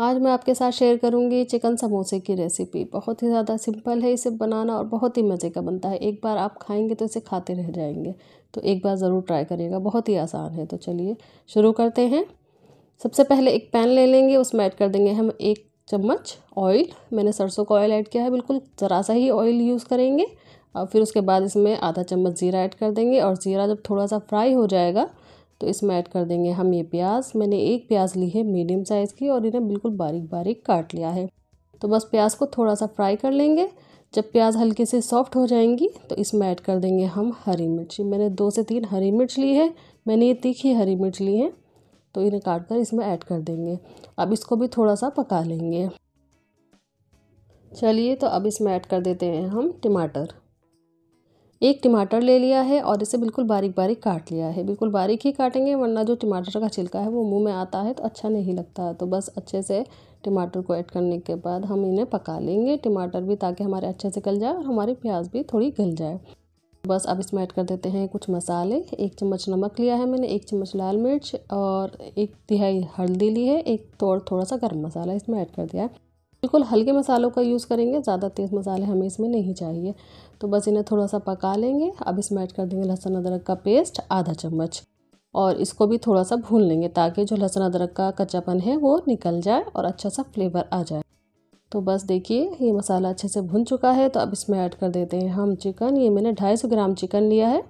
आज मैं आपके साथ शेयर करूंगी चिकन समोसे की रेसिपी बहुत ही ज़्यादा सिंपल है इसे बनाना और बहुत ही मज़े का बनता है एक बार आप खाएंगे तो इसे खाते रह जाएंगे तो एक बार ज़रूर ट्राई करिएगा बहुत ही आसान है तो चलिए शुरू करते हैं सबसे पहले एक पैन ले लेंगे उसमें ऐड कर देंगे हम एक चम्मच ऑयल मैंने सरसों का ऑयल ऐड किया है बिल्कुल ज़रा सा ही ऑयल यूज़ करेंगे और फिर उसके बाद इसमें आधा चम्मच ज़ीरा ऐड कर देंगे और ज़ीरा जब थोड़ा सा फ्राई हो जाएगा तो इसमें ऐड कर देंगे हम ये प्याज मैंने एक प्याज ली है मीडियम साइज़ की और इन्हें बिल्कुल बारीक बारीक काट लिया है तो बस प्याज को थोड़ा सा फ्राई कर लेंगे जब प्याज हल्के से सॉफ्ट हो जाएंगी तो इसमें ऐड कर देंगे हम हरी मिर्च मैंने दो से तीन हरी मिर्च ली है मैंने ये तीखी हरी मिर्च ली है तो इन्हें काट कर इसमें ऐड कर देंगे अब इसको भी थोड़ा सा पका लेंगे चलिए तो अब इसमें ऐड कर देते हैं हम टमाटर एक टमाटर ले लिया है और इसे बिल्कुल बारीक बारीक काट लिया है बिल्कुल बारीक ही काटेंगे वरना जो टमाटर का छिलका है वो मुंह में आता है तो अच्छा नहीं लगता है तो बस अच्छे से टमाटर को ऐड करने के बाद हम इन्हें पका लेंगे टमाटर भी ताकि हमारे अच्छे से गल जाए और हमारी प्याज भी थोड़ी गल जाए बस अब इसमें ऐड कर देते हैं कुछ मसाले एक चम्मच नमक लिया है मैंने एक चम्मच लाल मिर्च और एक तिहाई हल्दी ली है एक तोड़ थोड़ा सा गर्म मसाला इसमें ऐड कर दिया है बिल्कुल हल्के मसालों का यूज़ करेंगे ज़्यादा तेज़ मसाले हमें इसमें नहीं चाहिए तो बस इन्हें थोड़ा सा पका लेंगे अब इसमें ऐड कर देंगे लहसुन अदरक का पेस्ट आधा चम्मच और इसको भी थोड़ा सा भून लेंगे ताकि जो लहसुन अदरक का कच्चापन है वो निकल जाए और अच्छा सा फ्लेवर आ जाए तो बस देखिए ये मसाला अच्छे से भुन चुका है तो अब इसमें ऐड कर देते हैं हम चिकन ये मैंने 250 ग्राम चिकन लिया है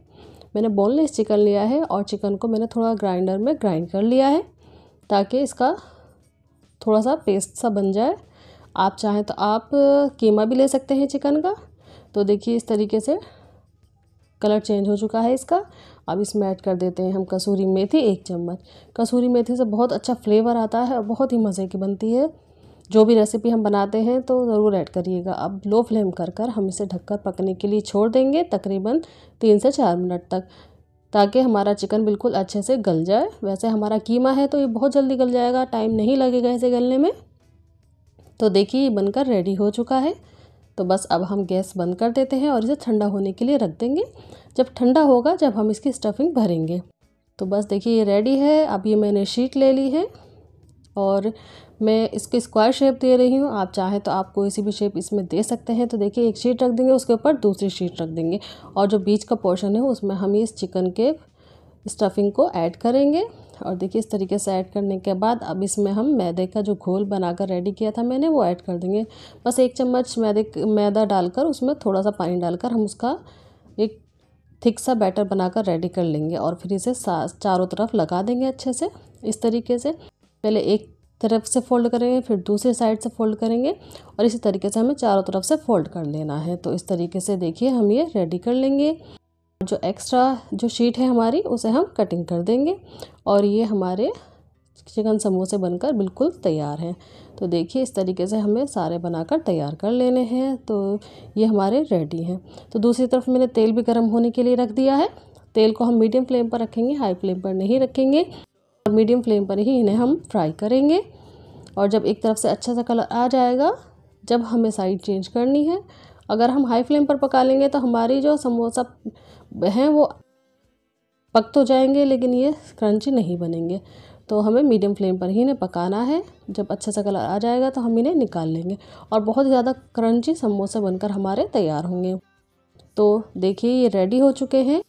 मैंने बोनलेस चिकन लिया है और चिकन को मैंने थोड़ा ग्राइंडर में ग्राइंड कर लिया है ताकि इसका थोड़ा सा पेस्ट सा बन जाए आप चाहें तो आप कीमा भी ले सकते हैं चिकन का तो देखिए इस तरीके से कलर चेंज हो चुका है इसका अब इसमें ऐड कर देते हैं हम कसूरी मेथी एक चम्मच कसूरी मेथी से बहुत अच्छा फ्लेवर आता है और बहुत ही मज़े की बनती है जो भी रेसिपी हम बनाते हैं तो ज़रूर ऐड करिएगा अब लो फ्लेम कर कर हम इसे ढककर पकने के लिए छोड़ देंगे तकरीबन तीन से चार मिनट तक ताकि हमारा चिकन बिल्कुल अच्छे से गल जाए वैसे हमारा कीमा है तो ये बहुत जल्दी गल जाएगा टाइम नहीं लगेगा इसे गलने में तो देखिए ये बनकर रेडी हो चुका है तो बस अब हम गैस बंद कर देते हैं और इसे ठंडा होने के लिए रख देंगे जब ठंडा होगा जब हम इसकी स्टफिंग भरेंगे तो बस देखिए ये रेडी है अब ये मैंने शीट ले ली है और मैं इसके स्क्वायर शेप दे रही हूँ आप चाहें तो आप कोई सी भी शेप इसमें दे सकते हैं तो देखिए एक शीट रख देंगे उसके ऊपर दूसरी शीट रख देंगे और जो बीच का पोर्शन है उसमें हम इस चिकन के स्टफिंग को ऐड करेंगे और देखिए इस तरीके से ऐड करने के बाद अब इसमें हम मैदे का जो घोल बनाकर रेडी किया था मैंने वो ऐड कर देंगे बस एक चम्मच मैदे मैदा डालकर उसमें थोड़ा सा पानी डालकर हम उसका एक थिक सा बैटर बनाकर रेडी कर लेंगे और फिर इसे चारों तरफ लगा देंगे अच्छे से इस तरीके से पहले एक तरफ से फोल्ड करेंगे फिर दूसरे साइड से फोल्ड करेंगे और इसी तरीके से हमें चारों तरफ से फोल्ड कर लेना है तो इस तरीके से देखिए हम ये रेडी कर लेंगे जो एक्स्ट्रा जो शीट है हमारी उसे हम कटिंग कर देंगे और ये हमारे चिकन समोसे बनकर बिल्कुल तैयार हैं तो देखिए इस तरीके से हमें सारे बनाकर तैयार कर लेने हैं तो ये हमारे रेडी हैं तो दूसरी तरफ मैंने तेल भी गर्म होने के लिए रख दिया है तेल को हम मीडियम फ्लेम पर रखेंगे हाई फ्लेम पर नहीं रखेंगे और मीडियम फ्लेम पर ही इन्हें हम फ्राई करेंगे और जब एक तरफ से अच्छा सा कलर आ जाएगा जब हमें साइड चेंज करनी है अगर हम हाई फ्लेम पर पका लेंगे तो हमारी जो समोसा हैं वो पक तो जाएंगे लेकिन ये क्रंची नहीं बनेंगे तो हमें मीडियम फ्लेम पर ही इन्हें पकाना है जब अच्छा सा कलर आ जाएगा तो हम इन्हें निकाल लेंगे और बहुत ज़्यादा क्रंची समोसे बनकर हमारे तैयार होंगे तो देखिए ये रेडी हो चुके हैं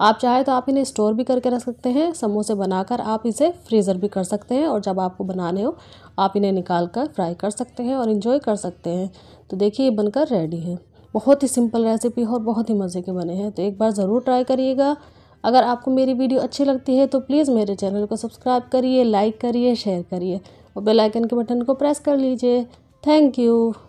आप चाहे तो आप इन्हें स्टोर भी करके रख सकते हैं समोसे बनाकर आप इसे फ्रीज़र भी कर सकते हैं और जब आपको बनाने हो आप इन्हें निकाल कर फ्राई कर सकते हैं और इन्जॉय कर सकते हैं तो देखिए ये बनकर रेडी है बहुत ही सिंपल रेसिपी और बहुत ही मज़े के बने हैं तो एक बार ज़रूर ट्राई करिएगा अगर आपको मेरी वीडियो अच्छी लगती है तो प्लीज़ मेरे चैनल को सब्सक्राइब करिए लाइक करिए शेयर करिए और बेल आइकन के बटन को प्रेस कर लीजिए थैंक यू